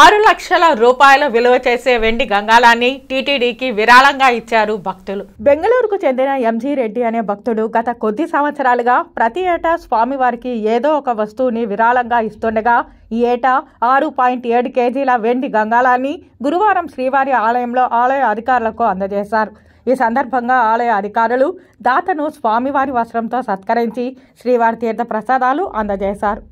ఆరు లక్షల రూపాయల విలువ చేసే వెండి గంగాలాన్ని టీటీడీకి విరాళంగా ఇచ్చారు భక్తులు బెంగళూరుకు చెందిన ఎంజీ రెడ్డి అనే భక్తుడు గత కొద్ది సంవత్సరాలుగా ప్రతి ఏటా స్వామివారికి ఏదో ఒక వస్తువుని విరాళంగా ఇస్తుండగా ఈ ఏటా ఆరు పాయింట్ ఏడు కేజీల వెండి గంగాలాన్ని గురువారం శ్రీవారి ఆలయంలో ఆలయ అధికారులకు అందజేశారు ఈ సందర్భంగా ఆలయ అధికారులు దాతను స్వామివారి వస్త్రంతో సత్కరించి శ్రీవారి తీర్థ ప్రసాదాలు అందజేశారు